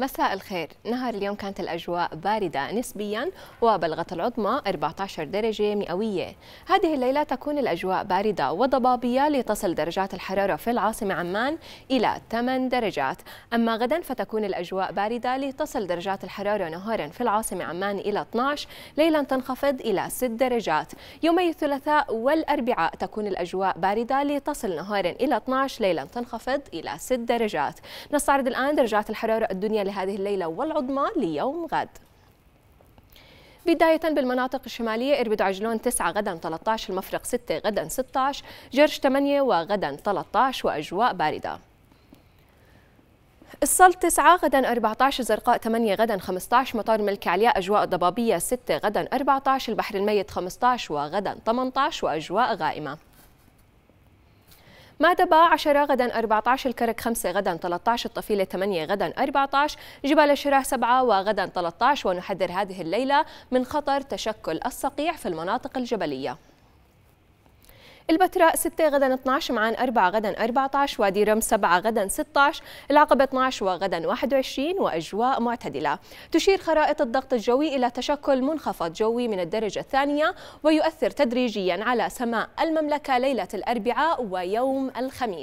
مساء الخير نهار اليوم كانت الأجواء باردة نسبيا وبلغت العظمى 14 درجة مئوية هذه الليلة تكون الأجواء باردة وضبابية لتصل درجات الحرارة في العاصمة عمان إلى 8 درجات أما غدا فتكون الأجواء باردة لتصل درجات الحرارة نهارا في العاصمة عمان إلى 12 ليلا تنخفض إلى 6 درجات يومي الثلاثاء والأربعاء تكون الأجواء باردة لتصل نهارا إلى 12 ليلا تنخفض إلى 6 درجات نستعرض الآن درجات الحرارة الدنيا لهذه الليلة والعظمى ليوم غد بداية بالمناطق الشمالية إربد عجلون 9 غدا 13 المفرق 6 غدا 16 جرش 8 وغدا 13 وأجواء باردة الصلت 9 غدا 14 زرقاء 8 غدا 15 مطار ملك علياء أجواء ضبابية 6 غدا 14 البحر الميت 15 وغدا 18 وأجواء غائمة مادبا 10 غدا 14 الكرك 5 غدا 13 الطفيلة 8 غدا 14 جبال الشراع 7 وغدا 13 ونحذر هذه الليلة من خطر تشكل الصقيع في المناطق الجبلية البتراء 6 غدا 12 معان 4 غدا 14 وادي رم 7 غدا 16 العقبة 12 وغدا 21 وأجواء معتدلة تشير خرائط الضغط الجوي إلى تشكل منخفض جوي من الدرجة الثانية ويؤثر تدريجيا على سماء المملكة ليلة الأربعاء ويوم الخميس